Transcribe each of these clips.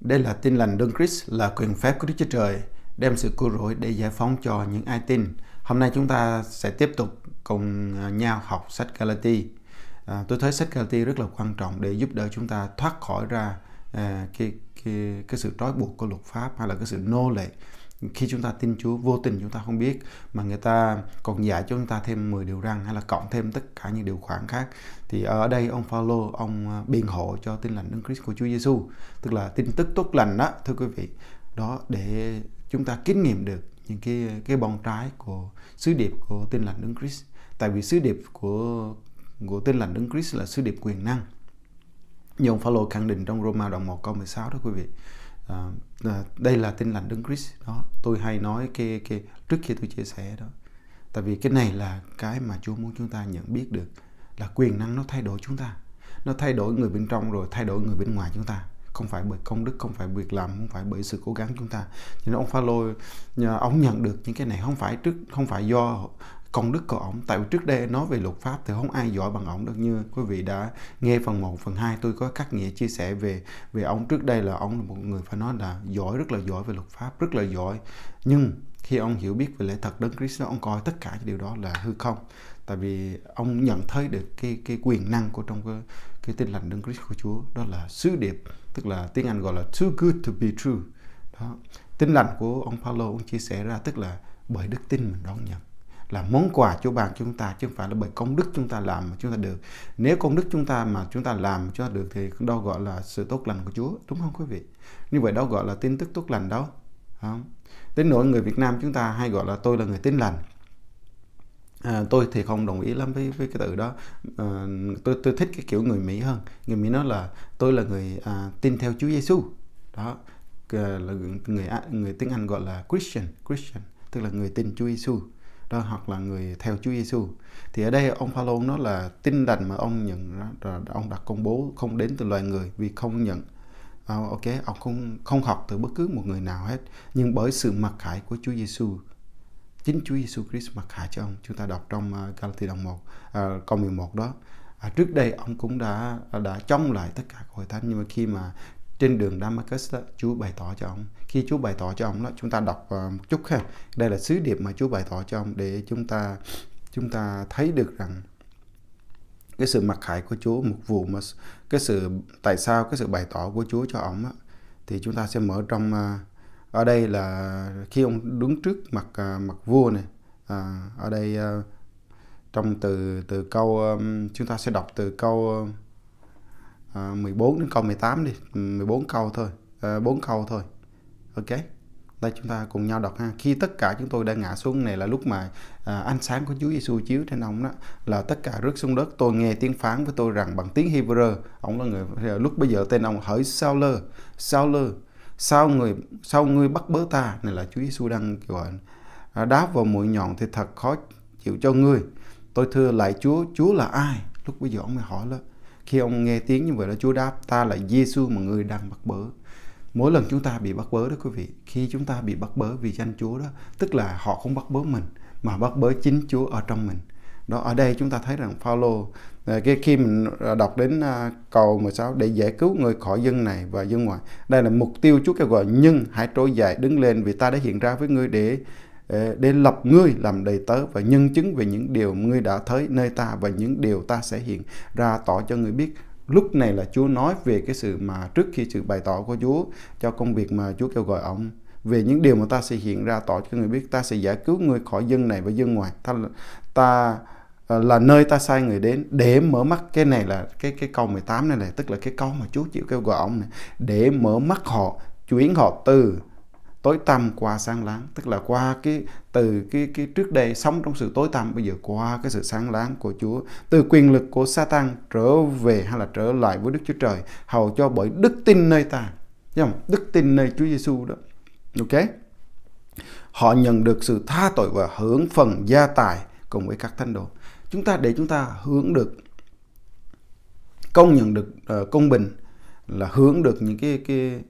Đây là tin lành Đấng Chris là quyền phép của Đức Chúa Trời đem sự cứu rỗi để giải phóng cho những ai tin. Hôm nay chúng ta sẽ tiếp tục cùng à, nhau học sách Galati. À, tôi thấy sách Galati rất là quan trọng để giúp đỡ chúng ta thoát khỏi ra à, cái, cái cái sự trói buộc của luật pháp hay là cái sự nô lệ khi chúng ta tin Chúa vô tình chúng ta không biết mà người ta còn dạy cho chúng ta thêm 10 điều răn hay là cộng thêm tất cả những điều khoản khác thì ở đây ông Phaolô ông ờ, biện hộ cho tin lành Đức Christ của Chúa Giêsu tức là tin tức tốt lành đó thưa quý vị đó để chúng ta kinh nghiệm được những cái cái bông trái của sứ điệp của tin lành Đức Christ tại vì sứ điệp của của tin lành Đức Christ là sứ điệp quyền năng như ông Phaolô khẳng định trong Roma đoạn 1 câu 16 đó quý vị Ờ, à, đây là tin lành Đấng chris đó tôi hay nói cái cái trước khi tôi chia sẻ đó tại vì cái này là cái mà Chúa muốn chúng ta nhận biết được là quyền năng nó thay đổi chúng ta nó thay đổi người bên trong rồi thay đổi người bên ngoài chúng ta không phải bởi công đức không phải việc làm không phải bởi sự cố gắng chúng ta cho nên ông Phaolô à, ông nhận được những cái này không phải trước không phải do công đức của ổng tại vì trước đây nói về luật pháp thì không ai giỏi bằng ổng được như quý vị đã nghe phần 1, phần 2 tôi có cắt nghĩa chia sẻ về về ông trước đây là ông là một người phải nói là giỏi rất là giỏi về luật pháp rất là giỏi nhưng khi ông hiểu biết về lẽ thật đấng Christ ông coi tất cả điều đó là hư không tại vì ông nhận thấy được cái cái quyền năng của trong cái cái tin lành đấng Christ của Chúa đó là sứ điệp tức là tiếng Anh gọi là too good to be true đó tin lành của ông Paulo ông chia sẻ ra tức là bởi đức tin mình đón nhận là món quà Chúa ban chúng ta chứ không phải là bởi công đức chúng ta làm mà chúng ta được. Nếu công đức chúng ta mà chúng ta làm mà chúng ta được thì đó gọi là sự tốt lành của Chúa, đúng không quý vị? Như vậy đó gọi là tin tức tốt lành đó. Không? Đến nỗi người Việt Nam chúng ta hay gọi là tôi là người tin lành. À, tôi thì không đồng ý lắm với với cái từ đó. À, tôi tôi thích cái kiểu người Mỹ hơn. Người Mỹ nói là tôi là người à, tin theo Chúa Giêsu. Đó là người người tiếng Anh gọi là Christian, Christian tức là người tin Chúa Giêsu đó hoặc là người theo Chúa Giêsu thì ở đây ông Phaolô nó là tin lành mà ông nhận là ông đặt công bố không đến từ loài người vì không nhận uh, ok ông không không học từ bất cứ một người nào hết nhưng bởi sự mặc khải của Chúa Giêsu chính Chúa Giêsu Christ mặc khải cho ông chúng ta đọc trong uh, à, Galati đồng 1 uh, à, câu 11 đó À, trước đây ông cũng đã đã chống lại tất cả hội thánh nhưng mà khi mà trên đường Damascus đó, Chúa bày tỏ cho ông khi Chúa bày tỏ cho ông đó chúng ta đọc ờ, một chút ha đây là sứ điệp mà Chúa bày tỏ cho ông để chúng ta chúng ta thấy được rằng cái sự mặc khải của Chúa một vụ mà cái sự tại sao cái sự bày tỏ của Chúa cho ông đó, thì chúng ta sẽ mở trong ờ, ở đây là khi ông đứng trước mặt ờ, mặt vua này à, ở đây trong từ từ câu chúng ta sẽ đọc từ câu à, ờ, 14 đến câu 18 đi 14 câu thôi à, ờ, 4 câu thôi ok đây chúng ta cùng nhau đọc ha khi tất cả chúng tôi đã ngã xuống này là lúc mà à, ánh sáng của Chúa Giêsu chiếu trên ông đó là tất cả rớt xuống đất tôi nghe tiếng phán với tôi rằng bằng tiếng Hebrew ông là người lúc bây giờ tên ông hỡi Sauler Sauler sao người sau ngươi bắt bớ ta này là Chúa Giêsu đang gọi đáp vào mũi nhọn thì thật khó chịu cho ngươi tôi thưa lại Chúa Chúa là ai lúc bây giờ ông mới hỏi là khi ông nghe tiếng như vậy đó Chúa đáp ta là Giêsu mà người đang bắt bớ mỗi lần chúng ta bị bắt bớ đó quý vị khi chúng ta bị bắt bớ vì danh Chúa đó tức là họ không bắt bớ mình mà bắt bớ chính Chúa ở trong mình đó ở đây chúng ta thấy rằng Phaolô à, cái khi mình đọc đến à, cầu 16 để giải cứu người khỏi dân này và dân ngoài đây là mục tiêu Chúa kêu gọi nhưng hãy trỗi dậy đứng lên vì ta đã hiện ra với ngươi để để lập ngươi làm đầy tớ và nhân chứng về những điều ngươi đã thấy nơi ta và những điều ta sẽ hiện ra tỏ cho ngươi biết lúc này là Chúa nói về cái sự mà trước khi sự bày tỏ của Chúa cho công việc mà Chúa kêu gọi ông về những điều mà ta sẽ hiện ra tỏ cho người biết ta sẽ giải cứu người khỏi dân này và dân ngoài ta ta à, là nơi ta sai người đến để mở mắt cái này là cái cái câu 18 này này tức là cái câu mà Chúa chịu kêu gọi ông này để mở mắt họ chuyển họ từ tối tăm qua sáng láng tức là qua cái từ cái cái trước đây sống trong sự tối tăm bây giờ qua cái sự sáng láng của Chúa từ quyền lực của Satan trở về hay là trở lại với Đức Chúa Trời hầu cho bởi đức tin nơi ta không? đức tin nơi Chúa Giêsu đó ok họ nhận được sự tha tội và hưởng phần gia tài cùng với các thánh đồ chúng ta để chúng ta hưởng được công nhận được ờ, công bình là hưởng được những cái cái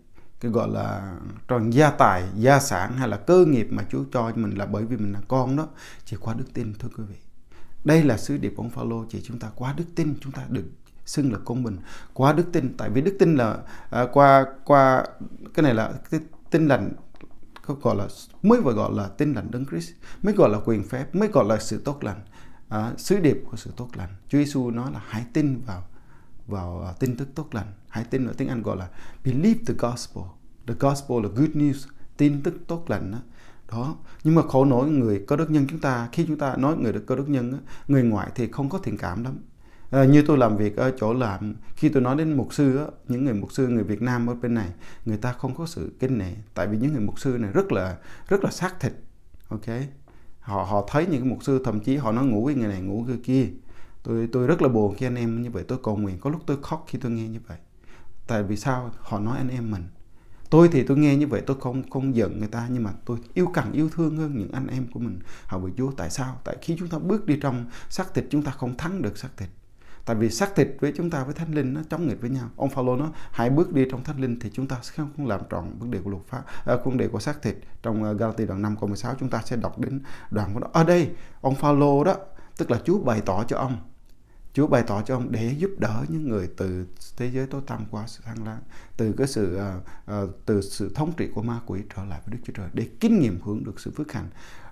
cái gọi là tròn gia tài gia sản hay là cơ nghiệp mà Chúa cho mình là bởi vì mình là con đó chỉ qua đức tin thôi quý vị đây là sứ điệp của ông Phaolô chỉ chúng ta qua đức tin chúng ta được xưng là công bình, qua đức tin tại vì đức tin là à, qua qua cái này là tin lành có gọi là mới vừa gọi là tin lành đấng Christ mới gọi là quyền phép mới gọi là sự tốt lành à, sứ điệp của sự tốt lành Chúa Giêsu nói là hãy tin vào vào à, tin tức tốt lành. hay tin ở tiếng Anh gọi là believe the gospel. The gospel là good news, tin tức tốt lành đó. đó. Nhưng mà khổ nổi người có đức nhân chúng ta, khi chúng ta nói người được có đức nhân, người ngoại thì không có thiện cảm lắm. À, như tôi làm việc ở chỗ làm khi tôi nói đến mục sư á, những người mục sư người Việt Nam ở bên này người ta không có sự kinh nể tại vì những người mục sư này rất là rất là xác thịt ok họ họ thấy những cái mục sư thậm chí họ nói ngủ với người này ngủ với người kia tôi tôi rất là buồn khi anh em như vậy tôi cầu nguyện có lúc tôi khóc khi tôi nghe như vậy tại vì sao họ nói anh em mình tôi thì tôi nghe như vậy tôi không không giận người ta nhưng mà tôi yêu càng yêu thương hơn những anh em của mình hầu bởi chúa tại sao tại khi chúng ta bước đi trong xác thịt chúng ta không thắng được xác thịt tại vì xác thịt với chúng ta với thánh linh nó chống nghịch với nhau ông Phaolô nói hãy bước đi trong thánh linh thì chúng ta sẽ không làm tròn vấn đề của luật pháp à, vấn đề của xác thịt trong à, Galati đoạn 5 câu 16 chúng ta sẽ đọc đến đoạn của đó ở đây ông Phaolô đó tức là Chúa bày tỏ cho ông Chúa bày tỏ cho ông để giúp đỡ những người từ thế giới tối tăm qua sự thăng lang, từ cái sự uh, uh, từ sự thống trị của ma quỷ trở lại với Đức Chúa Trời để kinh nghiệm hưởng được sự phước hạnh.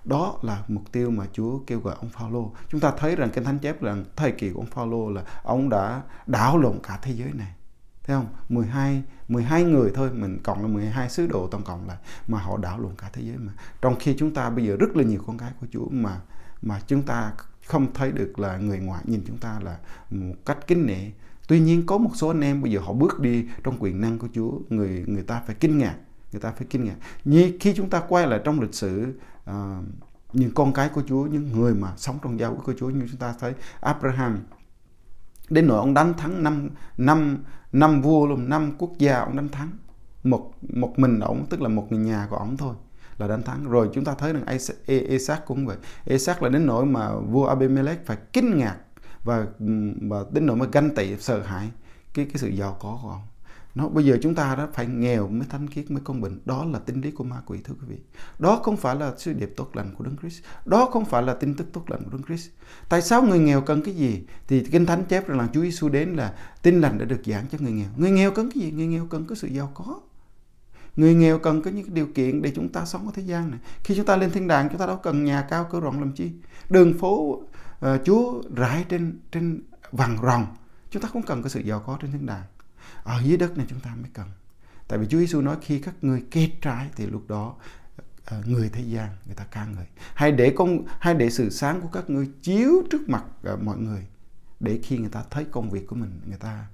Đó là mục tiêu mà Chúa kêu gọi ông Phaolô. Chúng ta thấy rằng kinh thánh chép rằng thời kỳ của ông Phaolô là ông đã đảo lộn cả thế giới này. Thấy không? 12 12 người thôi, mình còn là 12 sứ đồ tổng cộng lại mà họ đảo lộn cả thế giới mà. Trong khi chúng ta bây giờ rất là nhiều con cái của Chúa mà mà chúng ta không thấy được là người ngoại nhìn chúng ta là một cách kính nể tuy nhiên có một số anh em bây giờ họ bước đi trong quyền năng của Chúa người người ta phải kinh ngạc người ta phải kinh ngạc như khi chúng ta quay lại trong lịch sử uh, những con cái của Chúa những người mà sống trong giao ước của Chúa như chúng ta thấy Abraham đến nỗi ông đánh thắng năm năm năm vua luôn năm quốc gia ông đánh thắng một một mình ông tức là một người nhà của ông thôi là đánh thắng rồi chúng ta thấy rằng Isaac cũng vậy Isaac là đến nỗi mà vua Abimelech phải kinh ngạc và và đến nỗi mà ganh tị sợ hãi cái cái sự giàu có của ông nó bây giờ chúng ta đã phải nghèo mới thánh khiết mới công bình đó là tinh lý của ma quỷ thưa quý vị đó không phải là sứ điệp tốt lành của đấng Christ đó không phải là tin tức tốt lành của đấng Christ tại sao người nghèo cần cái gì thì kinh thánh chép rằng là Chúa Giêsu đến là tin lành đã được giảng cho người nghèo người nghèo cần cái gì người nghèo cần cái sự giàu có người nghèo cần có những điều kiện để chúng ta sống ở thế gian này khi chúng ta lên thiên đàng chúng ta đâu cần nhà cao cửa rộng làm chi đường phố uh, chúa rải trên trên vàng ròng chúng ta không cần có sự giàu có trên thiên đàng ở dưới đất này chúng ta mới cần tại vì chúa giêsu nói khi các người kết trái thì lúc đó uh, người thế gian người ta ca ngợi hay để công hay để sự sáng của các người chiếu trước mặt uh, mọi người để khi người ta thấy công việc của mình người ta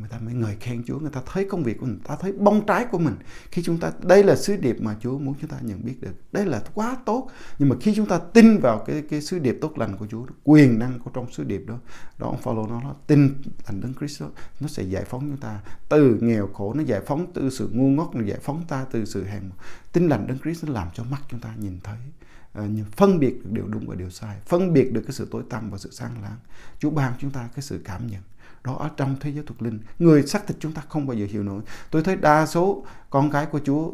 người ta mới ngợi khen Chúa người ta thấy công việc của mình người ta thấy bông trái của mình khi chúng ta đây là sứ điệp mà Chúa muốn chúng ta nhận biết được đây là quá tốt nhưng mà khi chúng ta tin vào cái cái sứ điệp tốt lành của Chúa quyền năng của trong sứ điệp đó đó ông Phaolô nó nó tin thành Đấng Christ đó, nó sẽ giải phóng chúng ta từ nghèo khổ nó giải phóng từ sự ngu ngốc nó giải phóng ta từ sự hèn tin lành Đấng Christ nó làm cho mắt chúng ta nhìn thấy ờ, phân biệt được điều đúng và điều sai phân biệt được cái sự tối tăm và sự sáng láng Chúa ban chúng ta cái sự cảm nhận đó ở trong thế giới thuộc linh người xác thịt chúng ta không bao giờ hiểu nổi tôi thấy đa số con gái của chúa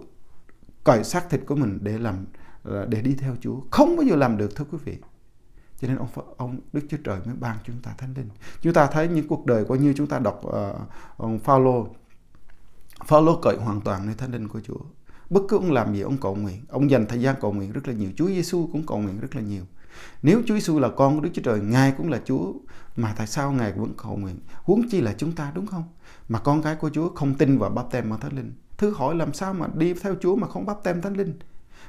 cởi xác thịt của mình để làm để đi theo chúa không bao giờ làm được thưa quý vị cho nên ông ông Đức Chúa Trời mới ban chúng ta thánh linh. Chúng ta thấy những cuộc đời của như chúng ta đọc uh, ông Phaolô Phaolô cởi hoàn toàn nơi thánh linh của Chúa. Bất cứ ông làm gì ông cầu nguyện, ông dành thời gian cầu nguyện rất là nhiều. Chúa Giêsu cũng cầu nguyện rất là nhiều. Nếu Chúa Giêsu là con của Đức Chúa Trời, Ngài cũng là Chúa mà tại sao Ngài vẫn cầu nguyện? Huống chi là chúng ta đúng không? Mà con cái của Chúa không tin vào báp tem và Thánh Linh. Thứ hỏi làm sao mà đi theo Chúa mà không báp tem Thánh Linh?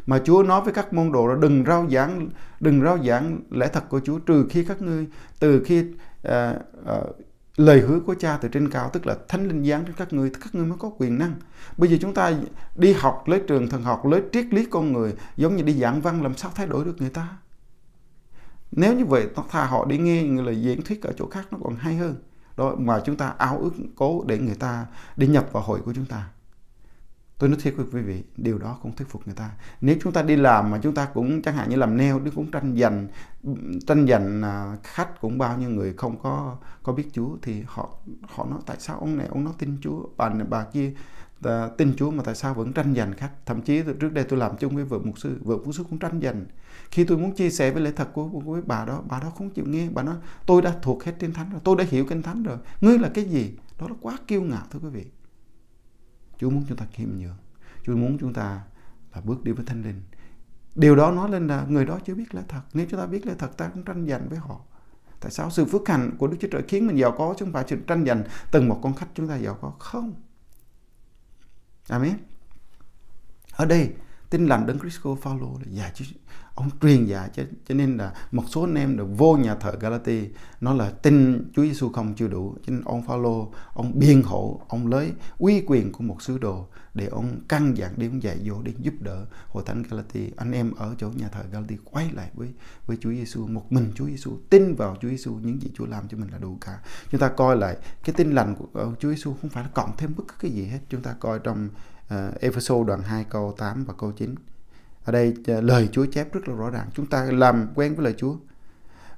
Mà Chúa nói với các môn đồ là đừng rao giảng đừng rao giảng lẽ thật của Chúa trừ khi các ngươi từ khi uh, uh, lời hứa của cha từ trên cao tức là thánh linh giáng trên các ngươi, các ngươi mới có quyền năng bây giờ chúng ta đi học lấy trường thần học lấy triết lý con người giống như đi giảng văn làm sao thay đổi được người ta nếu như vậy thà họ đi nghe người lời diễn thuyết ở chỗ khác nó còn hay hơn đó mà chúng ta ao ước cố để người ta đi nhập vào hội của chúng ta tôi nói thiệt với quý vị điều đó không thuyết phục người ta nếu chúng ta đi làm mà chúng ta cũng chẳng hạn như làm neo đi cũng tranh giành tranh giành à, khách cũng bao nhiêu người không có có biết chúa thì họ họ nói tại sao ông này ông nói tin chúa bà này, bà kia ta, à, tin chúa mà tại sao vẫn tranh giành khách thậm chí trước đây tôi làm chung với vợ mục sư vợ mục sư cũng tranh giành khi tôi muốn chia sẻ với lễ thật của, của, của bà đó bà đó không chịu nghe bà nói tôi đã thuộc hết kinh thánh rồi tôi đã hiểu kinh thánh rồi ngươi là cái gì đó là quá kiêu ngạo thưa quý vị chúa muốn chúng ta khiêm nhường chúa muốn chúng ta là bước đi với thanh linh điều đó nói lên là người đó chưa biết lẽ thật nếu chúng ta biết lẽ thật ta cũng tranh giành với họ tại sao sự phước hạnh của đức chúa trời khiến mình giàu có chứ không phải sự tranh giành từng một con khách chúng ta giàu có không amen ở đây tin lành đấng Christo follow là dạy ông truyền dạy cho, cho nên là một số anh em được vô nhà thờ Galati nó là tin Chúa Giêsu không chưa đủ cho nên ông Phaolô ông biên hộ ông lấy uy quyền của một sứ đồ để ông căn dặn đi ông dạy dỗ đi giúp đỡ hội thánh Galati anh em ở chỗ nhà thờ Galati quay lại với với Chúa Giêsu một mình Chúa Giêsu tin vào Chúa Giêsu những gì Chúa làm cho mình là đủ cả chúng ta coi lại cái tin lành của Chúa Giêsu không phải là cộng thêm bất cứ cái gì hết chúng ta coi trong uh, ờ, Ephesos đoạn 2 câu 8 và câu 9 ở đây ờ, lời Chúa chép rất là rõ ràng chúng ta làm quen với lời Chúa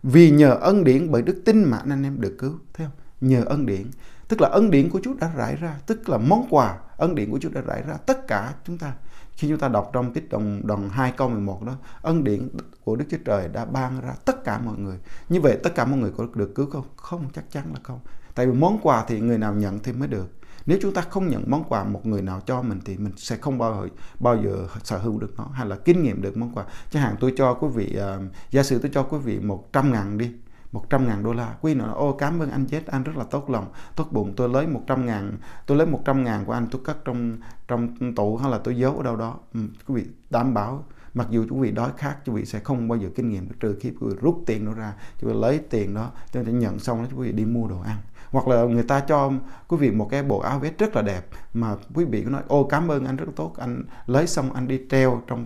vì nhờ ân điển bởi đức tin mà anh em được cứu thấy không nhờ ân điển tức là ân điển của Chúa đã rải ra tức là món quà ân điển của Chúa đã rải ra tất cả chúng ta khi chúng ta đọc trong tiết đồng đồng 2 câu 11 đó ân điển của Đức Chúa Trời đã ban ra tất cả mọi người như vậy tất cả mọi người có được cứu không không chắc chắn là không tại vì món quà thì người nào nhận thì mới được nếu chúng ta không nhận món quà một người nào cho mình thì mình sẽ không bao giờ bao giờ sở hữu được nó hay là kinh nghiệm được món quà chẳng hạn tôi cho quý vị uh, giả sử tôi cho quý vị 100 ngàn đi 100 ngàn đô la quý nói ô cảm ơn anh chết anh rất là tốt lòng tốt bụng tôi lấy 100 ngàn tôi lấy 100 ngàn của anh tôi cất trong trong tủ hay là tôi giấu ở đâu đó ừ, quý vị đảm bảo mặc dù quý vị đói khát quý vị sẽ không bao giờ kinh nghiệm được trừ khi quý vị rút tiền đó ra quý vị lấy tiền đó cho nên nhận xong đó quý vị đi mua đồ ăn hoặc là người ta cho quý vị một cái bộ áo vest rất là đẹp mà quý vị nói ô cảm ơn anh rất tốt anh lấy xong anh đi treo trong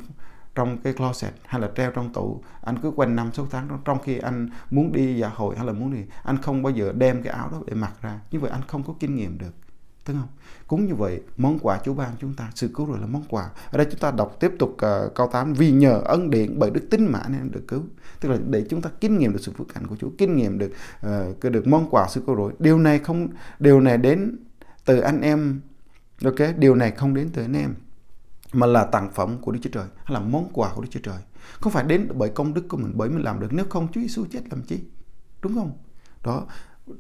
trong cái closet hay là treo trong tủ anh cứ quanh năm suốt tháng trong khi anh muốn đi dạ hội hay là muốn gì anh không bao giờ đem cái áo đó để mặc ra như vậy anh không có kinh nghiệm được Đúng không? Cũng như vậy, món quà Chúa ban chúng ta, sự cứu rồi là món quà. Ở đây chúng ta đọc tiếp tục uh, câu 8, vì nhờ ân điển bởi đức tính mã nên được cứu. Tức là để chúng ta kinh nghiệm được sự phước hạnh của Chúa, kinh nghiệm được uh, được món quà sự cứu rồi. Điều này không điều này đến từ anh em ok điều này không đến từ anh em mà là tặng phẩm của Đức Chúa Trời hay là món quà của Đức Chúa Trời không phải đến bởi công đức của mình bởi mình làm được nếu không Chúa Giêsu chết làm chi đúng không đó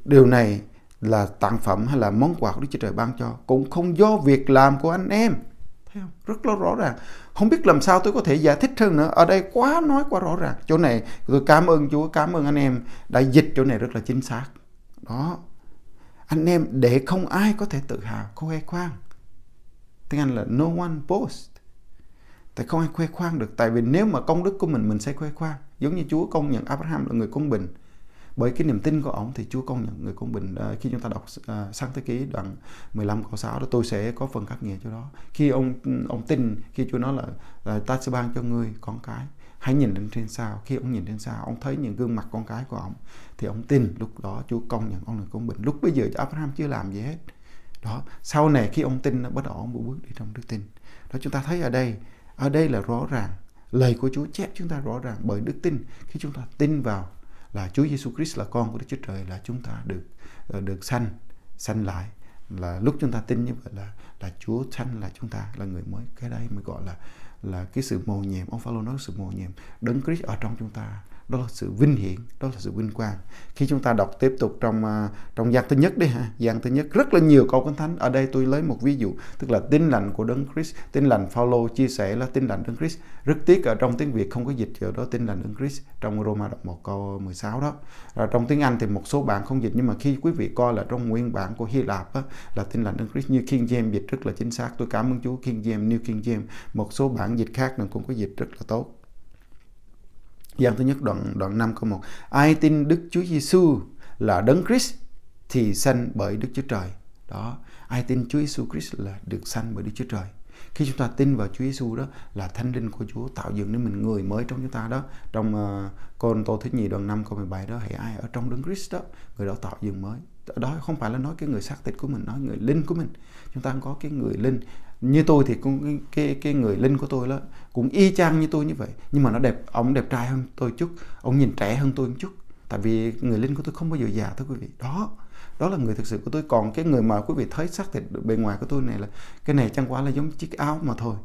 điều này là tặng phẩm hay là món quà của Đức Chúa Trời ban cho cũng không do việc làm của anh em thấy không rất là rõ ràng không biết làm sao tôi có thể giải thích hơn nữa ở đây quá nói quá rõ ràng chỗ này tôi cảm ơn Chúa cảm ơn anh em đã dịch chỗ này rất là chính xác đó anh em để không ai có thể tự hào khoe khoang tiếng Anh là no one boast tại không ai khoe khoang được tại vì nếu mà công đức của mình mình sẽ khoe khoang giống như Chúa công nhận Abraham là người công bình bởi cái niềm tin của ông thì Chúa công nhận người công bình à, ờ, khi chúng ta đọc à, ờ, sáng thế ký đoạn 15 câu 6 đó tôi sẽ có phần khắc nghĩa cho đó khi ông ông tin khi Chúa nói là, là ờ, ta sẽ ban cho người con cái hãy nhìn lên trên sao khi ông nhìn lên sao ông thấy những gương mặt con cái của ông thì ông tin lúc đó Chúa công nhận ông là công bình lúc bây giờ Abraham chưa làm gì hết đó sau này khi ông tin nó bắt đầu ông bước đi trong đức tin đó chúng ta thấy ở đây ở đây là rõ ràng lời của Chúa chép chúng ta rõ ràng bởi đức tin khi chúng ta tin vào là Chúa Giêsu Christ là con của Đức Chúa Trời là chúng ta được ờ, được sanh sanh lại là lúc chúng ta tin như vậy là là Chúa sanh là chúng ta là người mới cái đây mới gọi là là cái sự mầu nhiệm ông Phaolô nói sự mầu nhiệm đấng Christ ở trong chúng ta đó là sự vinh hiển đó là sự vinh quang khi chúng ta đọc tiếp tục trong à, trong gian thứ nhất đi ha gian thứ nhất rất là nhiều câu kinh thánh ở đây tôi lấy một ví dụ tức là tin lành của đấng Chris, tin lành Phaolô chia sẻ là tin lành đấng Chris rất tiếc ở trong tiếng Việt không có dịch kiểu đó tin lành đấng Chris trong Roma đọc một câu 16 đó Rồi trong tiếng Anh thì một số bạn không dịch nhưng mà khi quý vị coi là trong nguyên bản của Hy Lạp á, là tin lành đấng Chris như King James dịch rất là chính xác tôi cảm ơn Chúa King James New King James một số bản dịch khác cũng có dịch rất là tốt Giăng dạ. thứ nhất đoạn đoạn 5 câu 1. Ai tin Đức Chúa Giêsu là Đấng Christ thì sanh bởi Đức Chúa Trời. Đó, ai tin Chúa Giêsu Christ là được sanh bởi Đức Chúa Trời. Khi chúng ta tin vào Chúa Giêsu đó là Thánh Linh của Chúa tạo dựng nên mình người mới trong chúng ta đó. Trong uh, ờ, Côn Tô thứ nhì đoạn 5 câu 17 đó hãy ai ở trong Đấng Christ đó, người đó tạo dựng mới đó không phải là nói cái người xác thịt của mình nói người linh của mình chúng ta có cái người linh như tôi thì cũng cái cái người linh của tôi đó cũng y chang như tôi như vậy nhưng mà nó đẹp ông đẹp trai hơn tôi chút ông nhìn trẻ hơn tôi một chút tại vì người linh của tôi không bao giờ già thưa quý vị đó đó là người thực sự của tôi còn cái người mà quý vị thấy xác thịt bề ngoài của tôi này là cái này chẳng qua là giống chiếc áo mà thôi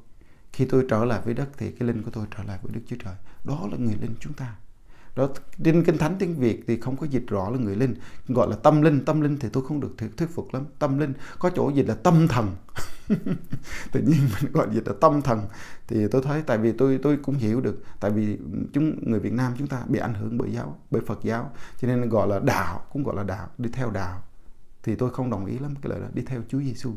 khi tôi trở lại với đất thì cái linh của tôi trở lại với đức chúa trời đó là người linh chúng ta đó trên kinh thánh tiếng việt thì không có dịch rõ là người linh gọi là tâm linh tâm linh thì tôi không được thuyết phục lắm tâm linh có chỗ dịch là tâm thần tự nhiên mình gọi dịch là tâm thần thì tôi thấy tại vì tôi tôi cũng hiểu được tại vì chúng người Việt Nam chúng ta bị ảnh hưởng bởi giáo bởi Phật giáo cho nên gọi là đạo cũng gọi là đạo đi theo đạo thì tôi không đồng ý lắm cái lời đó đi theo Chúa Giêsu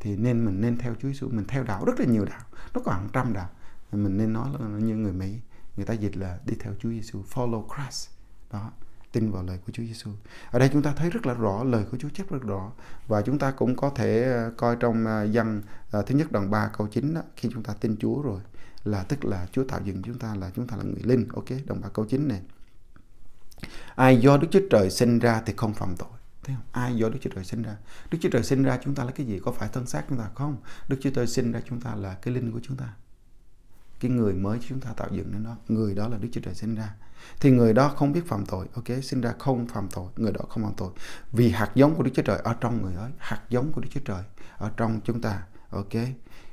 thì nên mình nên theo Chúa Giêsu mình theo đạo rất là nhiều đạo nó có hàng trăm đạo mình nên nói là như người Mỹ người ta dịch là đi theo Chúa Giêsu follow Christ đó tin vào lời của Chúa Giêsu ở đây chúng ta thấy rất là rõ lời của Chúa chép rất rõ và chúng ta cũng có thể ờ, coi trong dân ờ, ờ, thứ nhất đoạn 3 câu 9 đó, khi chúng ta tin Chúa rồi là tức là Chúa tạo dựng chúng ta là chúng ta là người linh ok đoạn bào câu 9 này ai do Đức Chúa Trời sinh ra thì không phạm tội thấy không ai do Đức Chúa Trời sinh ra Đức Chúa Trời sinh ra chúng ta là cái gì có phải thân xác chúng ta không Đức Chúa Trời sinh ra chúng ta là cái linh của chúng ta cái người mới chúng ta tạo dựng nên nó người đó là đức chúa trời sinh ra thì người đó không biết phạm tội ok sinh ra không phạm tội người đó không phạm tội vì hạt giống của đức chúa trời ở trong người ấy hạt giống của đức chúa trời ở trong chúng ta ok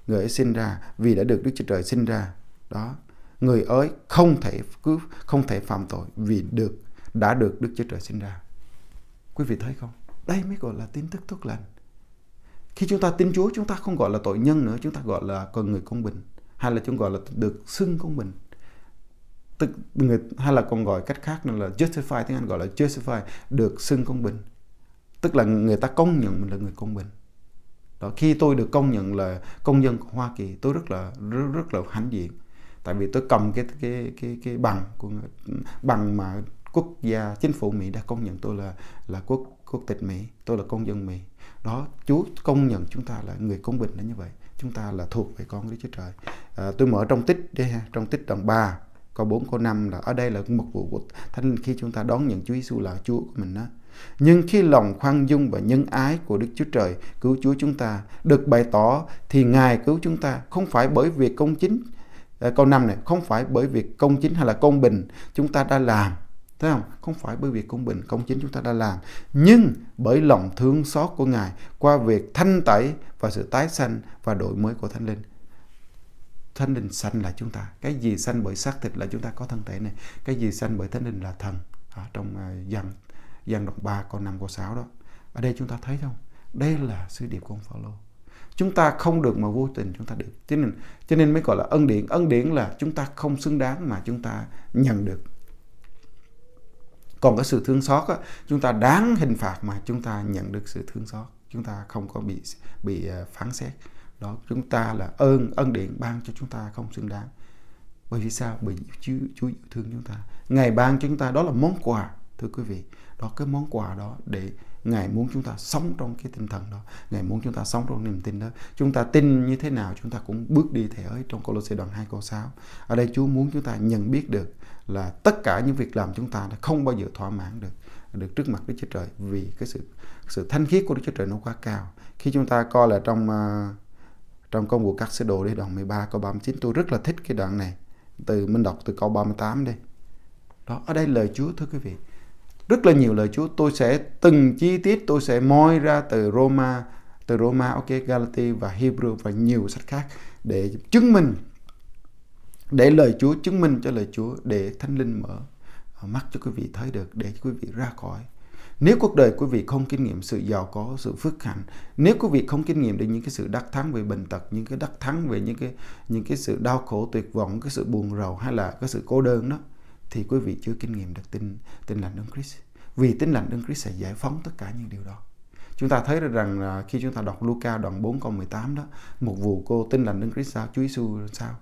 người ấy sinh ra vì đã được đức chúa trời sinh ra đó người ấy không thể cứ không thể phạm tội vì được đã được đức chúa trời sinh ra quý vị thấy không đây mới gọi là tin tức tốt lành khi chúng ta tin chúa chúng ta không gọi là tội nhân nữa chúng ta gọi là con người công bình hay là chúng gọi là được xưng công bình tức người hay là còn gọi cách khác là justify tiếng Anh gọi là justify được xưng công bình tức là người ta công nhận mình là người công bình đó khi tôi được công nhận là công dân của Hoa Kỳ tôi rất là rất, rất là hãnh diện tại vì tôi cầm cái cái cái cái bằng của người, bằng mà quốc gia chính phủ Mỹ đã công nhận tôi là là quốc quốc tịch Mỹ tôi là công dân Mỹ đó Chúa công nhận chúng ta là người công bình là như vậy chúng ta là thuộc về con Đức Chúa Trời à, tôi mở trong tích đây, ha trong tích đoạn 3 câu 4 câu 5 là ở đây là một vụ của thánh khi chúng ta đón nhận Chúa Giêsu là Chúa của mình đó nhưng khi lòng khoan dung và nhân ái của Đức Chúa Trời cứu Chúa chúng ta được bày tỏ thì Ngài cứu chúng ta không phải bởi việc công chính à, câu 5 này không phải bởi việc công chính hay là công bình chúng ta đã làm thấy không không phải bởi việc công bình công chính chúng ta đã làm nhưng bởi lòng thương xót của ngài qua việc thanh tẩy và sự tái sanh và đổi mới của thánh linh thánh linh sanh là chúng ta cái gì sanh bởi xác thịt là chúng ta có thân thể này cái gì sanh bởi thánh linh là thần ở trong gian à, gian đoạn 3 câu 5 câu 6 đó ở đây chúng ta thấy không đây là sứ điệp của ông Phaolô chúng ta không được mà vô tình chúng ta được cho nên cho nên mới gọi là ân điển ân điển là chúng ta không xứng đáng mà chúng ta nhận được còn cái sự thương xót á, chúng ta đáng hình phạt mà chúng ta nhận được sự thương xót chúng ta không có bị bị ờ, phán xét đó chúng ta là ơn ân điện ban cho chúng ta không xứng đáng bởi vì sao bởi vì chúa chúa yêu thương chúng ta ngày ban cho chúng ta đó là món quà thưa quý vị đó cái món quà đó để Ngài muốn chúng ta sống trong cái tinh thần đó Ngài muốn chúng ta sống trong niềm tin đó Chúng ta tin như thế nào chúng ta cũng bước đi theo ấy trong Colossae đoạn 2 câu 6 Ở đây Chúa muốn chúng ta nhận biết được là tất cả những việc làm chúng ta đã không bao giờ thỏa mãn được được trước mặt Đức Chúa Trời vì cái sự sự thanh khiết của Đức Chúa Trời nó quá cao. Khi chúng ta coi là trong à, trong công vụ các sứ đồ đi đoạn 13 câu 39 tôi rất là thích cái đoạn này. Từ mình đọc từ câu 38 đi. Đó, ở đây lời Chúa thưa quý vị rất là nhiều lời Chúa tôi sẽ từng chi tiết tôi sẽ moi ra từ Roma từ Roma ok Galati và Hebrew và nhiều sách khác để chứng minh để lời Chúa chứng minh cho lời Chúa để Thánh Linh mở ờ, mắt cho quý vị thấy được để quý vị ra khỏi nếu cuộc đời quý vị không kinh nghiệm sự giàu có, sự phước hạnh, nếu quý vị không kinh nghiệm được những cái sự đắc thắng về bệnh tật, những cái đắc thắng về những cái những cái sự đau khổ tuyệt vọng, cái sự buồn rầu hay là cái sự cô đơn đó thì quý vị chưa kinh nghiệm được tin tin lành Đấng Christ. Vì tin lành Đấng Christ sẽ giải phóng tất cả những điều đó. Chúng ta thấy được rằng là khi chúng ta đọc Luca đoạn 4 câu 18 đó, một vụ cô tin lành Đấng Christ sao, Chúa Giêsu sao?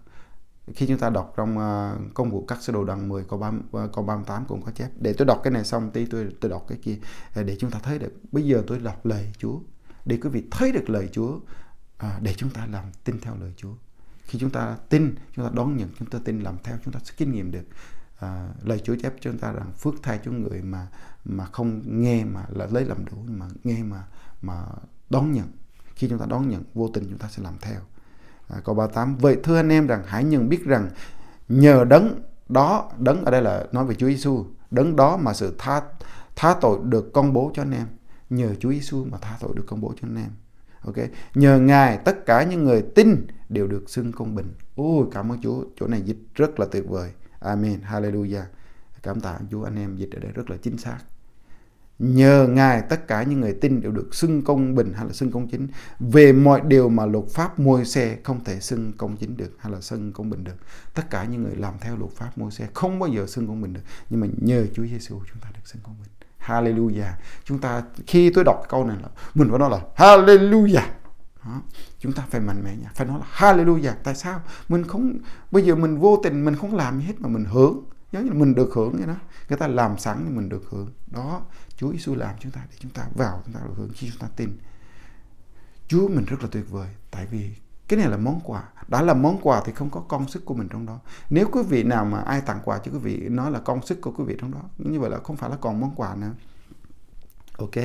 Khi chúng ta đọc trong à, công vụ các sứ đồ đoạn 10 câu 3 à, câu 38 cũng có chép. Để tôi đọc cái này xong tí tôi tôi đọc cái kia à, để chúng ta thấy được bây giờ tôi đọc lời Chúa để quý vị thấy được lời Chúa để chúng ta làm tin theo lời Chúa. Khi chúng ta tin, chúng ta đón nhận, chúng ta tin làm theo, chúng ta sẽ kinh nghiệm được à, lời Chúa chép cho chúng ta rằng phước thay cho người mà mà không nghe mà là lấy làm đủ mà nghe mà mà đón nhận khi chúng ta đón nhận vô tình chúng ta sẽ làm theo à, câu 38 vậy thưa anh em rằng hãy nhận biết rằng nhờ đấng đó đấng ở đây là nói về Chúa Giêsu đấng đó mà sự tha tha tội được công bố cho anh em nhờ Chúa Giêsu mà tha tội được công bố cho anh em ok nhờ ngài tất cả những người tin đều được xưng công bình ôi cảm ơn Chúa chỗ này dịch rất là tuyệt vời Amen. Hallelujah. Cảm tạ Chúa anh em dịch ở đây rất là chính xác. Nhờ Ngài tất cả những người tin đều được xưng công bình hay là xưng công chính về mọi điều mà luật pháp môi xe không thể xưng công chính được hay là xưng công bình được. Tất cả những người làm theo luật pháp môi xe không bao giờ xưng công bình được. Nhưng mà nhờ Chúa Giêsu chúng ta được xưng công bình. Hallelujah. Chúng ta khi tôi đọc câu này là mình phải nói là Hallelujah. Đó chúng ta phải mạnh mẽ nha phải nói là hallelujah tại sao mình không bây giờ mình vô tình mình không làm gì hết mà mình hưởng giống như là mình được hưởng vậy đó người ta làm sẵn thì mình được hưởng đó Chúa Giêsu làm chúng ta để chúng ta vào chúng ta được hưởng khi chúng ta tin Chúa mình rất là tuyệt vời tại vì cái này là món quà đã là món quà thì không có công sức của mình trong đó nếu quý vị nào mà ai tặng quà cho quý vị nói là công sức của quý vị trong đó như vậy là không phải là còn món quà nữa ok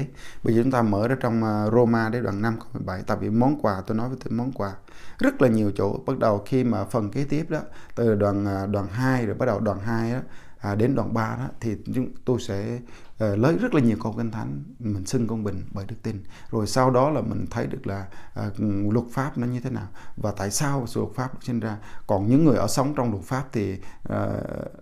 bây giờ chúng ta mở ra trong à, Roma đến đoạn 5 câu 17 tại vì món quà tôi nói với tôi món quà rất là nhiều chỗ bắt đầu khi mà phần kế tiếp đó từ đoạn à, đoạn 2 rồi bắt đầu đoạn 2 đó à, đến đoạn 3 đó thì chúng tôi sẽ uh, lấy rất là nhiều câu kinh thánh mình xưng công bình bởi đức tin rồi sau đó là mình thấy được là uh, luật pháp nó như thế nào và tại sao sự luật pháp được sinh ra còn những người ở sống trong luật pháp thì uh,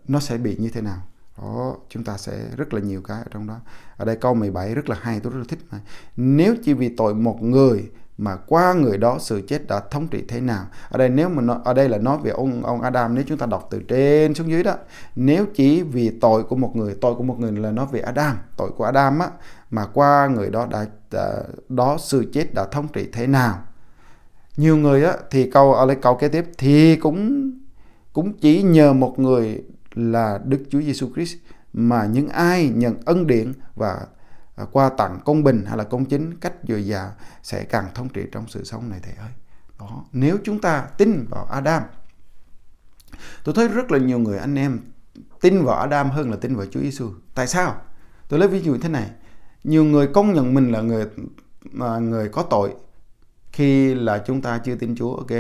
nó sẽ bị như thế nào đó chúng ta sẽ rất là nhiều cái ở trong đó ở đây câu 17 rất là hay tôi rất là thích mà nếu chỉ vì tội một người mà qua người đó sự chết đã thống trị thế nào ở đây nếu mà nó, ở đây là nói về ông ông Adam nếu chúng ta đọc từ trên xuống dưới đó nếu chỉ vì tội của một người tội của một người là nói về Adam tội của Adam á mà qua người đó đã, đã đó sự chết đã thống trị thế nào nhiều người á thì câu ở đây câu kế tiếp thì cũng cũng chỉ nhờ một người là Đức Chúa Giêsu Christ mà những ai nhận ân điển và à, qua tặng công bình hay là công chính cách dồi dào sẽ càng thống trị trong sự sống này thầy ơi đó nếu chúng ta tin vào Adam tôi thấy rất là nhiều người anh em tin vào Adam hơn là tin vào Chúa Giêsu tại sao tôi lấy ví dụ như thế này nhiều người công nhận mình là người mà người có tội khi là chúng ta chưa tin Chúa ok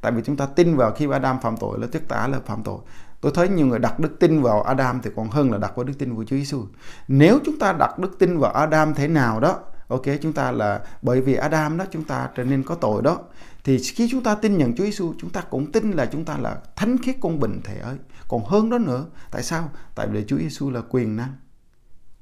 tại vì chúng ta tin vào khi Adam phạm tội là tức tả là phạm tội Tôi thấy nhiều người đặt đức tin vào Adam thì còn hơn là đặt vào đức tin của Chúa Giêsu. Nếu chúng ta đặt đức tin vào Adam thế nào đó, ok chúng ta là bởi vì Adam đó chúng ta trở nên có tội đó thì khi chúng ta tin nhận Chúa Giêsu chúng ta cũng tin là chúng ta là thánh khiết công bình thể ơi còn hơn đó nữa tại sao tại vì Chúa Giêsu là quyền năng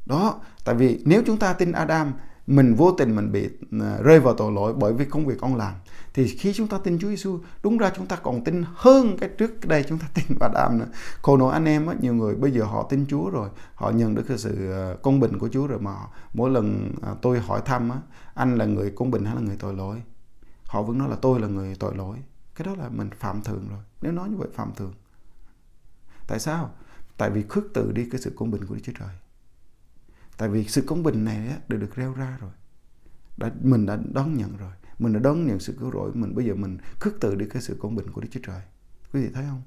đó tại vì nếu chúng ta tin Adam mình vô tình mình bị à, rơi vào tội lỗi bởi vì công việc ông làm thì khi chúng ta tin Chúa Giêsu đúng ra chúng ta còn tin hơn cái trước đây chúng ta tin và đam nữa khổ nỗi anh em á, nhiều người bây giờ họ tin Chúa rồi họ nhận được cái sự à, công bình của Chúa rồi mà mỗi lần à, tôi hỏi thăm á, anh là người công bình hay là người tội lỗi họ vẫn nói là tôi là người tội lỗi cái đó là mình phạm thường rồi nếu nói như vậy phạm thường tại sao tại vì khước từ đi cái sự công bình của Đức Chúa Trời tại vì sự công bình này đã được, được reo ra rồi đã mình đã đón nhận rồi mình đã đón nhận sự cứu rỗi mình bây giờ mình khước từ đi cái sự công bình của Đức Chúa Trời quý vị thấy không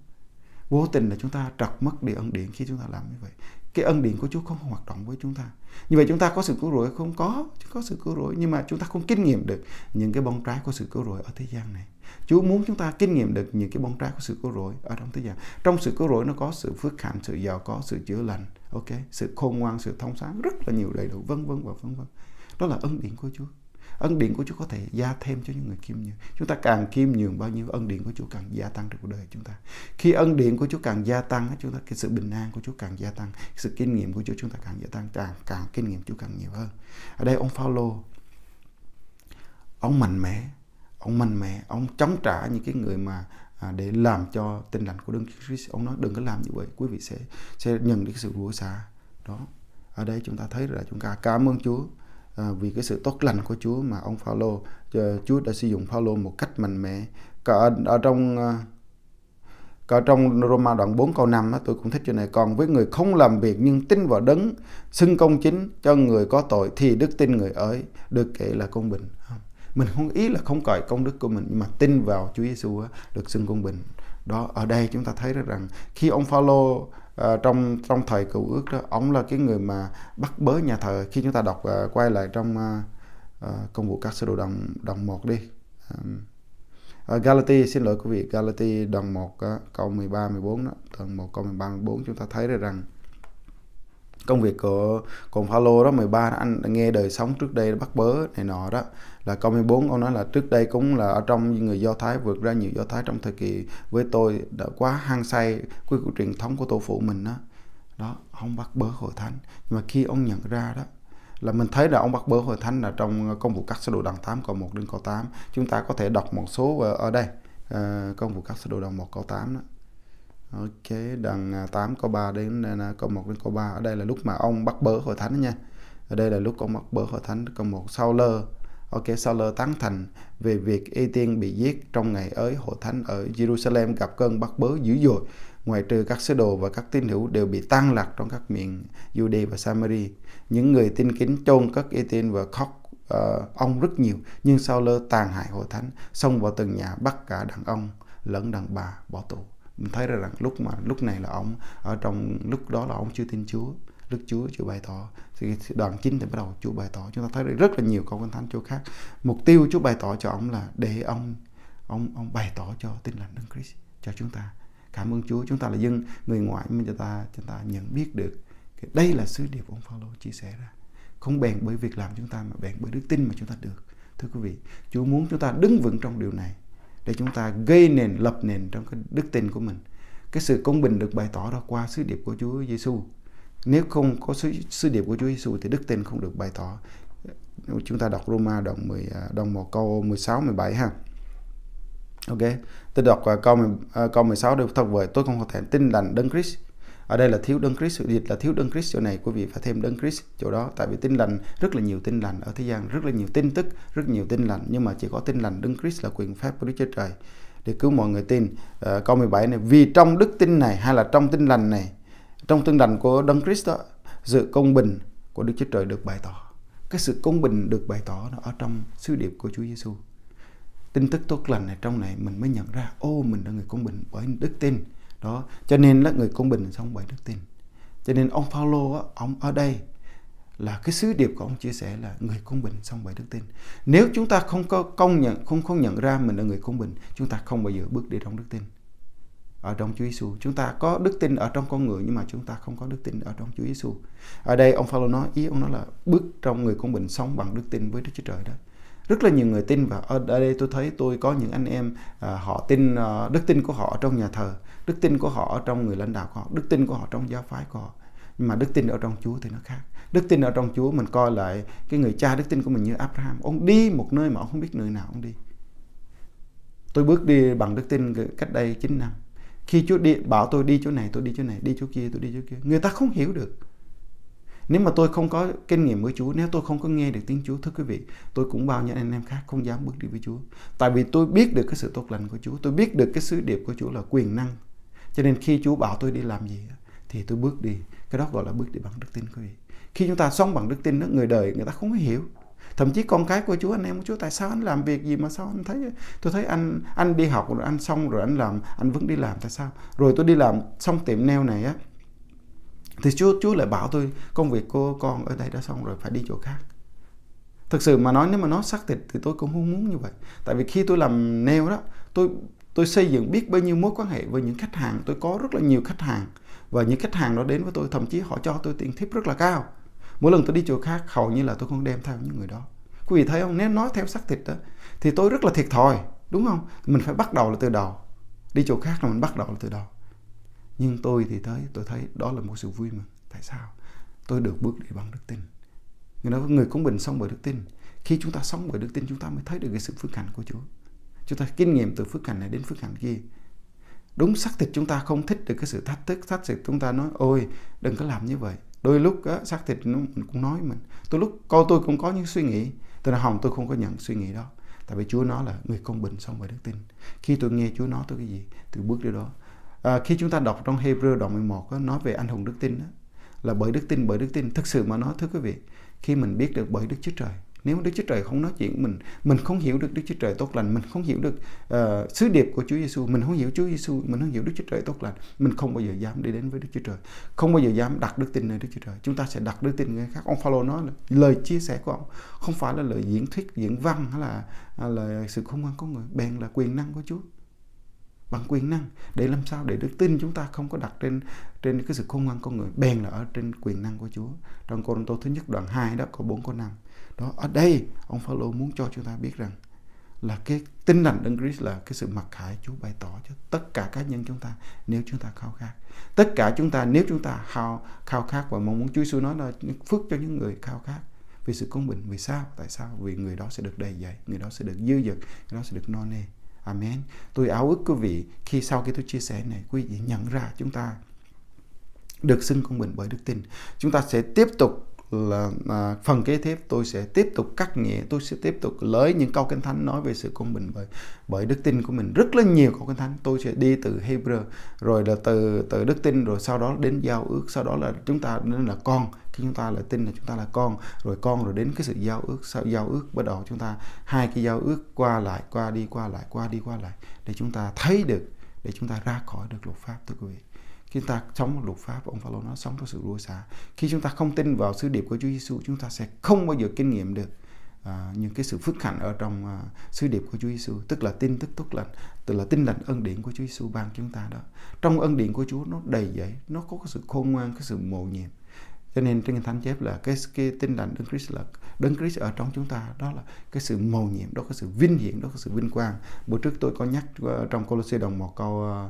vô tình là chúng ta trật mất đi ân điển khi chúng ta làm như vậy cái ân điển của Chúa không hoạt động với chúng ta như vậy chúng ta có sự cứu rỗi không có chứ có sự cứu rỗi nhưng mà chúng ta không kinh nghiệm được những cái bông trái của sự cứu rỗi ở thế gian này Chúa muốn chúng ta kinh nghiệm được những cái bông trái của sự cứu rỗi ở trong thế gian. Trong sự cứu rỗi nó có sự phước hạnh, sự giàu có, sự chữa lành, ok, sự khôn ngoan, sự thông sáng, rất là nhiều đầy đủ, vân vân và vân vân. Đó là ân điển của Chúa. Ân điển của Chúa có thể gia thêm cho những người khiêm nhường. Chúng ta càng khiêm nhường bao nhiêu, ân điển của Chúa càng gia tăng trong cuộc đời chúng ta. Khi ân điển của Chúa càng gia tăng, chúng ta cái sự bình an của Chúa càng gia tăng, sự kinh nghiệm của Chúa chúng ta càng gia tăng, càng càng kinh nghiệm Chúa càng nhiều hơn. Ở đây ông Phaolô ông mạnh mẽ ông mạnh mẽ ông chống trả những cái người mà à, để làm cho tình lành của Đức Chúa Christ ông nói đừng có làm như vậy quý vị sẽ sẽ nhận được cái sự của xả đó ở đây chúng ta thấy là chúng ta cảm ơn Chúa à, vì cái sự tốt lành của Chúa mà ông Phaolô à, Chúa đã sử dụng Phaolô một cách mạnh mẽ cả ở, à, ở trong à, cả trong Roma đoạn 4 câu 5 đó, tôi cũng thích chỗ này còn với người không làm việc nhưng tin vào đấng xưng công chính cho người có tội thì đức tin người ấy được kể là công bình mình không ý là không cởi công đức của mình nhưng mà tin vào Chúa Giêsu được xưng công bình đó ở đây chúng ta thấy được rằng khi ông Phaolô À, trong trong thời cựu ước đó ông là cái người mà bắt bớ nhà thờ khi chúng ta đọc uh, quay lại trong uh, uh, công vụ các sơ đồ đồng đồng một đi um, uh, Galati xin lỗi quý vị Galati đồng 1 uh, câu 13 14 đó đồng 1 câu 13 14 chúng ta thấy được rằng công việc của của Phaolô đó 13 đó, anh nghe đời sống trước đây bắt bớ này nọ đó là câu 14 ông nói là trước đây cũng là ở trong người Do Thái vượt ra nhiều Do Thái trong thời kỳ với tôi đã quá hăng say với cuộc truyền thống của tổ phụ mình đó đó ông bắt bớ hội thánh nhưng mà khi ông nhận ra đó là mình thấy là ông bắt bớ hội thánh là trong công vụ các sứ đồ đoạn 8 câu 1 đến câu 8 chúng ta có thể đọc một số ờ, ở đây ờ, công vụ các sứ đồ đoạn 1 câu 8 đó ok đoạn 8 à, câu 3 đến câu 1 đến câu 3 ở đây là lúc mà ông bắt bớ hội thánh nha ở đây là lúc ông bắt bớ hội thánh câu 1 sau lơ Ok, Sauler tán thành về việc Etienne bị giết trong ngày ấy hội thánh ở Jerusalem gặp cơn bắt bớ dữ dội. Ngoài trừ các sứ đồ và các tín hữu đều bị tan lạc trong các miền Judea và Samari. Những người tin kính chôn cất Etienne và khóc uh, ông rất nhiều. Nhưng Sauler tàn hại hội thánh, xông vào từng nhà bắt cả đàn ông lẫn đàn bà bỏ tù. Mình thấy ra rằng lúc mà lúc này là ông ở trong lúc đó là ông chưa tin Chúa. lúc Chúa chưa bày tỏ thì đoạn 9 thì bắt đầu Chúa bày tỏ chúng ta thấy rất là nhiều câu kinh thánh Chúa khác mục tiêu Chúa bày tỏ cho ông là để ông ông ông bày tỏ cho tin lành Đấng Christ cho chúng ta cảm ơn Chúa chúng ta là dân người ngoại nhưng chúng ta chúng ta nhận biết được đây là sứ điệp ông Phaolô chia sẻ ra không bèn bởi việc làm chúng ta mà bèn bởi đức tin mà chúng ta được thưa quý vị Chúa muốn chúng ta đứng vững trong điều này để chúng ta gây nền lập nền trong cái đức tin của mình cái sự công bình được bày tỏ ra qua sứ điệp của Chúa Giêsu nếu không có sứ, sứ điệp của Chúa Giêsu thì đức tin không được bày tỏ chúng ta đọc Roma đoạn 10 à, đoạn 1 câu 16 17 ha. Ok, tôi đọc à, câu à, câu 16 được thật vời tôi không có thể tin lành đấng Christ. Ở đây là thiếu đấng Christ, dịch là thiếu đấng Christ chỗ này quý vị phải thêm đấng Christ chỗ đó tại vì tin lành rất là nhiều tin lành ở thế gian, rất là nhiều tin tức, rất nhiều tin lành nhưng mà chỉ có tin lành đấng Christ là quyền phép của Đức Chúa Trời để cứu mọi người tin. À, câu 17 này vì trong đức tin này hay là trong tin lành này trong tương đảnh của Đấng Christ đó, sự công bình của Đức Chúa Trời được bày tỏ. Cái sự công bình được bày tỏ nó ở trong sứ điệp của Chúa Giêsu. Tin tức tốt lành này trong này mình mới nhận ra ô mình là người công bình bởi đức tin. Đó, cho nên là người công bình xong bởi đức tin. Cho nên ông Phaolô ông ở đây là cái sứ điệp của ông chia sẻ là người công bình xong bởi đức tin. Nếu chúng ta không có công nhận không không nhận ra mình là người công bình, chúng ta không bao giờ bước đi trong đức tin ở trong Chúa Giêsu. Chúng ta có đức tin ở trong con người nhưng mà chúng ta không có đức tin ở trong Chúa Giêsu. Ở đây ông Phaolô nói ý ông nói là bước trong người con mình sống bằng đức tin với Đức Chúa Trời đó. Rất là nhiều người tin và ở đây tôi thấy tôi có những anh em à, họ tin à, đức tin của họ trong nhà thờ, đức tin của họ trong người lãnh đạo của họ, đức tin của họ trong giáo phái của họ. Nhưng mà đức tin ở trong Chúa thì nó khác. Đức tin ở trong Chúa mình coi lại cái người cha đức tin của mình như Abraham, ông đi một nơi mà ông không biết nơi nào ông đi. Tôi bước đi bằng đức tin cách đây 9 năm khi Chúa đi bảo tôi đi chỗ này tôi đi chỗ này đi chỗ kia tôi đi chỗ kia người ta không hiểu được nếu mà tôi không có kinh nghiệm với Chúa nếu tôi không có nghe được tiếng Chúa thưa quý vị tôi cũng bao nhiêu anh em khác không dám bước đi với Chúa tại vì tôi biết được cái sự tốt lành của Chúa tôi biết được cái sứ điệp của Chúa là quyền năng cho nên khi Chúa bảo tôi đi làm gì thì tôi bước đi cái đó gọi là bước đi bằng đức tin quý vị khi chúng ta sống bằng đức tin đó người đời người ta không hiểu thậm chí con cái của chú anh em của chú tại sao anh làm việc gì mà sao anh thấy tôi thấy anh anh đi học rồi anh xong rồi anh làm anh vẫn đi làm tại sao rồi tôi đi làm xong tiệm neo này á thì chú chú lại bảo tôi công việc của con ở đây đã xong rồi phải đi chỗ khác thực sự mà nói nếu mà nó xác thịt thì tôi cũng không muốn như vậy tại vì khi tôi làm neo đó tôi tôi xây dựng biết bao nhiêu mối quan hệ với những khách hàng tôi có rất là nhiều khách hàng và những khách hàng đó đến với tôi thậm chí họ cho tôi tiền tip rất là cao mỗi lần tôi đi chùa khác hầu như là tôi không đem theo những người đó quý vị thấy không nếu nói theo xác thịt đó thì tôi rất là thiệt thòi đúng không mình phải bắt đầu là từ đầu đi chỗ khác là mình bắt đầu là từ đầu nhưng tôi thì thấy tôi thấy đó là một sự vui mừng tại sao tôi được bước đi bằng đức tin người nói người cũng bình sống bởi đức tin khi chúng ta sống bởi đức tin chúng ta mới thấy được cái sự phước hạnh của chúa chúng ta kinh nghiệm từ phước hạnh này đến phước hạnh kia đúng xác thịt chúng ta không thích được cái sự thách thức thách sự chúng ta nói ôi đừng có làm như vậy đôi lúc á, xác thịt nó mình cũng nói mình tôi lúc con tôi cũng có những suy nghĩ tôi nói hồng tôi không có nhận suy nghĩ đó tại vì chúa nói là người công bình xong bởi đức tin khi tôi nghe chúa nói tôi cái gì tôi bước đi đó à, khi chúng ta đọc trong Hebrew đoạn 11 á, nói về anh hùng đức tin á, là bởi đức tin bởi đức tin thực sự mà nói thưa quý vị khi mình biết được bởi đức chúa trời nếu Đức Chúa Trời không nói chuyện mình mình không hiểu được Đức Chúa Trời tốt lành mình không hiểu được uh, sứ điệp của Chúa Giêsu mình không hiểu Chúa Giêsu mình không hiểu Đức Chúa Trời tốt lành mình không bao giờ dám đi đến với Đức Chúa Trời không bao giờ dám đặt đức tin nơi Đức Chúa Trời chúng ta sẽ đặt đức tin người khác ông Phaolô nói là lời chia sẻ của ông không phải là lời diễn thuyết diễn văn hay là hay là sự khôn ngoan của người bèn là quyền năng của Chúa bằng quyền năng để làm sao để đức tin chúng ta không có đặt trên trên cái sự khôn ngoan con người bèn là ở trên quyền năng của Chúa trong Cô Tô thứ nhất đoạn 2 đó có 4 câu 5 đó ở đây ông Phaolô muốn cho chúng ta biết rằng là cái tinh lành đấng Christ là cái sự mặc khải Chúa bày tỏ cho tất cả cá nhân chúng ta nếu chúng ta khao khát tất cả chúng ta nếu chúng ta khao khao khát và mong muốn Chúa Giêsu nói là phước cho những người khao khát vì sự công bình vì sao tại sao vì người đó sẽ được đầy dạy người đó sẽ được dư dật người đó sẽ được no nê Amen. Tôi áo ước quý vị khi sau khi tôi chia sẻ này quý vị nhận ra chúng ta được xưng công bình bởi đức tin. Chúng ta sẽ tiếp tục là à, phần kế tiếp tôi sẽ tiếp tục cắt nghĩa tôi sẽ tiếp tục lấy những câu kinh thánh nói về sự công bình bởi bởi đức tin của mình rất là nhiều câu kinh thánh tôi sẽ đi từ Hebrew rồi là từ từ đức tin rồi sau đó đến giao ước sau đó là chúng ta nên là con khi chúng ta là tin là chúng ta là con rồi con rồi đến cái sự giao ước sau giao ước bắt đầu chúng ta hai cái giao ước qua lại qua đi qua lại qua đi qua lại để chúng ta thấy được để chúng ta ra khỏi được luật pháp thưa quý vị khi chúng ta sống luật pháp ông Phaolô nói sống trong sự đua xả khi chúng ta không tin vào sứ điệp của Chúa Giêsu chúng ta sẽ không bao giờ kinh nghiệm được à, những cái sự phước hạnh ở trong à, sứ điệp của Chúa Giêsu tức là tin tức tốt lành tức là tin lành ân điển của Chúa Giêsu ban chúng ta đó trong ân điển của Chúa nó đầy dẫy nó có cái sự khôn ngoan cái sự mầu nhiệm cho nên trên thánh chép là cái cái tin lành đấng Christ là đấng Christ ở trong chúng ta đó là cái sự mầu nhiệm đó là sự vinh hiển đó là sự vinh quang bữa trước tôi có nhắc ờ, trong Colosse đồng một câu ờ,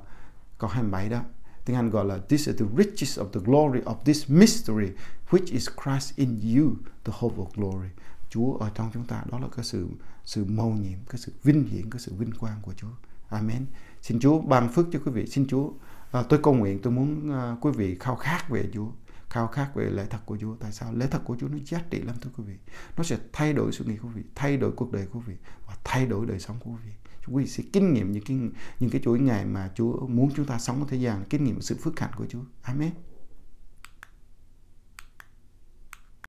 câu 27 đó tiếng Anh gọi là this is the riches of the glory of this mystery which is Christ in you the hope of glory Chúa ở trong chúng ta đó là cái sự sự mầu nhiệm cái sự vinh hiển cái sự vinh quang của Chúa Amen xin Chúa ban phước cho quý vị xin Chúa à, tôi cầu nguyện tôi muốn à, quý vị khao khát về Chúa khao khát về lễ thật của Chúa. Tại sao lễ thật của Chúa nó giá trị lắm thưa quý vị. Nó sẽ thay đổi suy nghĩ của quý vị, thay đổi cuộc đời của quý vị và thay đổi đời sống của quý vị quý vị sẽ kinh nghiệm những cái những cái chuỗi ngày mà Chúa muốn chúng ta sống ở thế gian kinh nghiệm sự phước hạnh của Chúa Amen